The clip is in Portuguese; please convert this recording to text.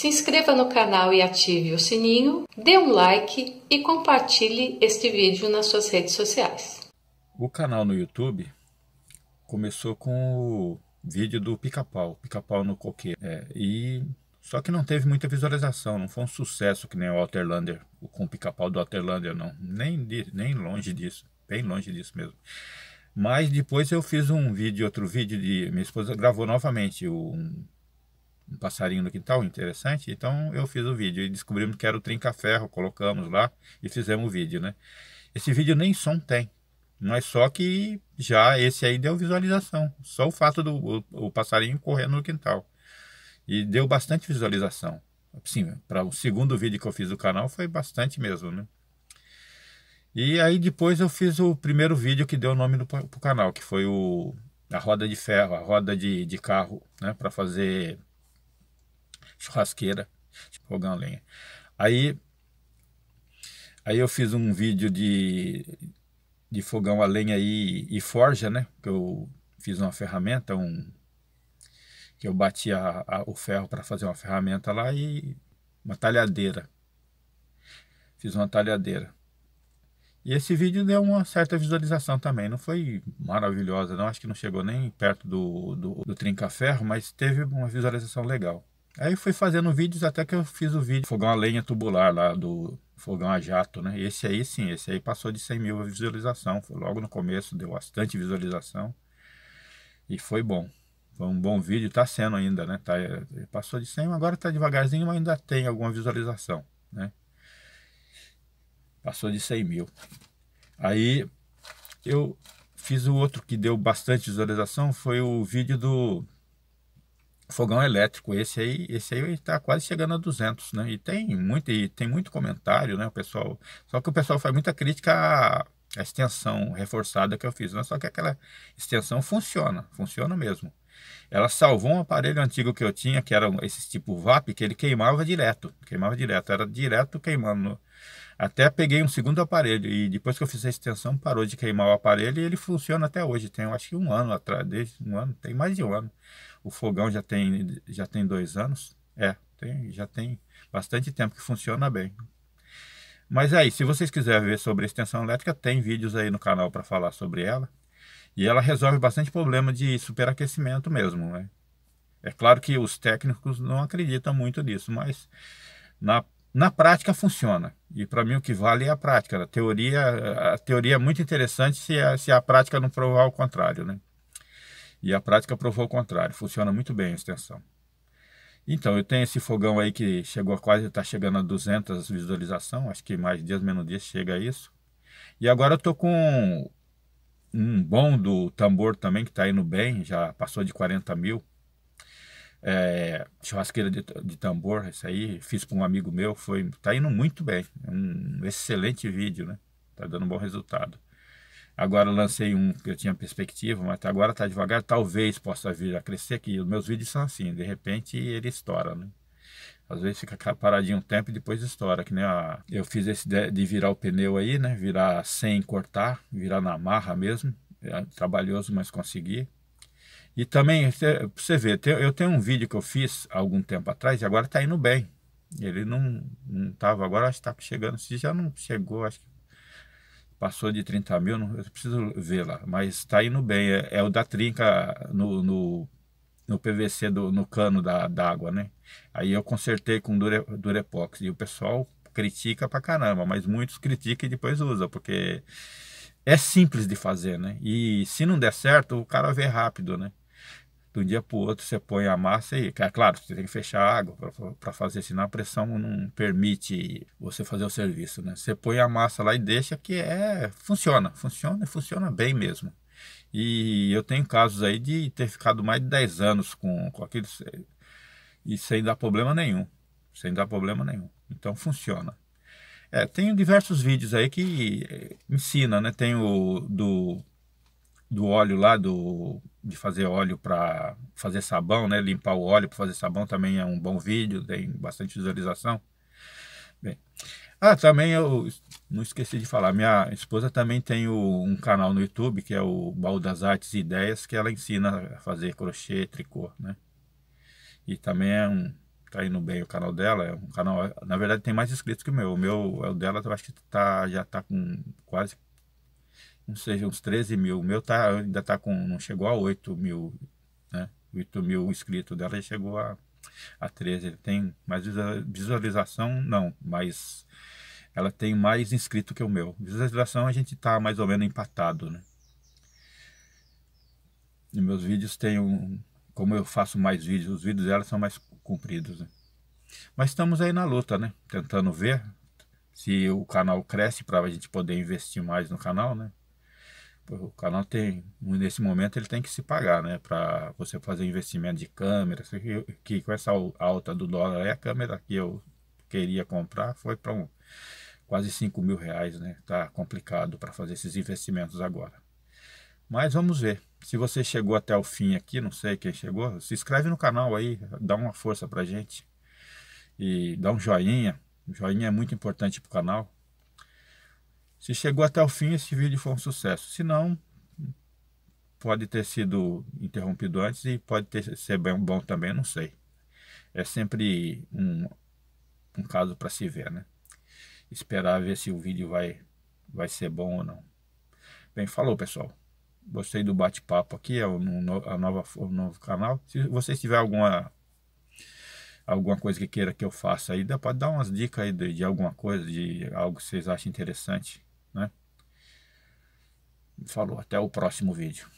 Se inscreva no canal e ative o sininho, dê um like e compartilhe este vídeo nas suas redes sociais. O canal no YouTube começou com o vídeo do pica-pau, pica-pau no coqueiro. É, e... Só que não teve muita visualização, não foi um sucesso que nem o Outerlander, com o pica-pau do Outerlander, não. Nem, nem longe disso, bem longe disso mesmo. Mas depois eu fiz um vídeo, outro vídeo de. Minha esposa gravou novamente um um passarinho no quintal, interessante. Então eu fiz o vídeo e descobrimos que era o trinca-ferro, colocamos lá e fizemos o vídeo, né? Esse vídeo nem som tem, mas é só que já esse aí deu visualização, só o fato do o, o passarinho correndo no quintal. E deu bastante visualização. Sim, para o segundo vídeo que eu fiz do canal foi bastante mesmo, né? E aí depois eu fiz o primeiro vídeo que deu o nome para o canal, que foi o a roda de ferro, a roda de, de carro, né? Para fazer churrasqueira, fogão a lenha. Aí, aí eu fiz um vídeo de, de fogão a lenha e, e forja, né? Que eu fiz uma ferramenta, um que eu bati a, a, o ferro para fazer uma ferramenta lá e uma talhadeira. Fiz uma talhadeira. E esse vídeo deu uma certa visualização também. Não foi maravilhosa, não. Acho que não chegou nem perto do, do, do trinca-ferro, mas teve uma visualização legal. Aí fui fazendo vídeos até que eu fiz o vídeo fogão a lenha tubular lá do fogão a jato, né? Esse aí sim, esse aí passou de 100 mil visualização. Foi logo no começo, deu bastante visualização. E foi bom. Foi um bom vídeo, tá sendo ainda, né? Tá, eh, passou de 100, agora tá devagarzinho, mas ainda tem alguma visualização, né? Passou de 100 mil. Aí eu fiz o outro que deu bastante visualização, foi o vídeo do fogão elétrico esse aí esse aí está quase chegando a 200 né e tem muito e tem muito comentário né o pessoal só que o pessoal faz muita crítica à, à extensão reforçada que eu fiz né? só que aquela extensão funciona funciona mesmo ela salvou um aparelho antigo que eu tinha, que era esse tipo VAP, que ele queimava direto. Queimava direto, era direto queimando. Até peguei um segundo aparelho e depois que eu fiz a extensão parou de queimar o aparelho e ele funciona até hoje. Tem acho que um ano atrás, desde um ano, tem mais de um ano. O fogão já tem, já tem dois anos. É, tem, já tem bastante tempo que funciona bem. Mas aí, se vocês quiserem ver sobre extensão elétrica, tem vídeos aí no canal para falar sobre ela. E ela resolve bastante problema de superaquecimento mesmo, né? É claro que os técnicos não acreditam muito nisso, mas na, na prática funciona. E para mim o que vale é a prática. A teoria, a teoria é muito interessante se a, se a prática não provar o contrário, né? E a prática provou o contrário. Funciona muito bem a extensão. Então, eu tenho esse fogão aí que chegou a quase, está chegando a 200 visualizações, acho que mais dias, menos dias chega a isso. E agora eu estou com um bom do tambor também, que está indo bem, já passou de 40 mil. É, churrasqueira de, de, tambor, isso aí, fiz para um amigo meu, foi, tá indo muito bem, é um excelente vídeo, né? Tá dando um bom resultado. Agora lancei um que eu tinha perspectiva, mas agora tá devagar, talvez possa vir a crescer, que os meus vídeos são assim, de repente ele estoura, né? Às vezes fica paradinho um tempo e depois estoura, que nem a... Eu fiz esse de virar o pneu aí, né? Virar sem cortar, virar na marra mesmo. É trabalhoso, mas consegui. E também, você vê, eu tenho um vídeo que eu fiz algum tempo atrás e agora está indo bem. Ele não, não tava, agora está chegando, se já não chegou, acho que passou de 30 mil, não, eu preciso ver lá. Mas está indo bem, é, é o da trinca no, no no PVC do, no cano da, d'água, água, né? Aí eu consertei com dure, Durepox. E o pessoal critica pra caramba, mas muitos criticam e depois usa, porque é simples de fazer, né? E se não der certo, o cara vê rápido, né? De um dia para o outro você põe a massa e, é claro, você tem que fechar a água para fazer, senão a pressão não permite você fazer o serviço, né? Você põe a massa lá e deixa que é, funciona, funciona e funciona bem mesmo. E eu tenho casos aí de ter ficado mais de 10 anos com, com aquele e sem dar problema nenhum. Sem dar problema nenhum. Então funciona. É, tenho diversos vídeos aí que eh, ensina, né? Tem o do, do óleo lá, do, de fazer óleo para fazer sabão, né? Limpar o óleo para fazer sabão também é um bom vídeo, tem bastante visualização. Bem, ah, também eu não esqueci de falar, minha esposa também tem o, um canal no YouTube que é o Baú das Artes e Ideias, que ela ensina a fazer crochê, tricô, né? E também é um, tá indo bem o canal dela, é um canal, na verdade tem mais inscritos que o meu, o meu é o dela, eu acho que tá, já tá com quase, não sei, uns 13 mil, o meu tá, ainda tá com, não chegou a 8 mil, né? 8 mil inscritos dela já chegou a a 13 ele tem mais visualização, não, mas ela tem mais inscrito que o meu. Visualização a gente está mais ou menos empatado, né? E meus vídeos têm um, como eu faço mais vídeos, os vídeos dela são mais compridos, né? Mas estamos aí na luta, né? Tentando ver se o canal cresce para a gente poder investir mais no canal, né? o canal tem, nesse momento ele tem que se pagar, né? Para você fazer investimento de câmera, que, com essa alta do dólar, é a câmera que eu queria comprar foi para um, quase 5 mil reais, né? Tá complicado para fazer esses investimentos agora. Mas vamos ver. Se você chegou até o fim aqui, não sei quem chegou, se inscreve no canal aí, dá uma força para gente e dá um joinha. O joinha é muito importante pro canal se chegou até o fim, esse vídeo foi um sucesso. Se não, pode ter sido interrompido antes e pode ter, ser bem bom também, não sei. É sempre um, um caso para se ver, né? Esperar ver se o vídeo vai, vai ser bom ou não. Bem, falou pessoal. Gostei do bate-papo aqui, é um, a nova, um novo canal. Se vocês tiverem alguma alguma coisa que queira que eu faça aí, dá para dar umas dicas aí de, de alguma coisa, de algo que vocês acham interessante. Falou, até o próximo vídeo.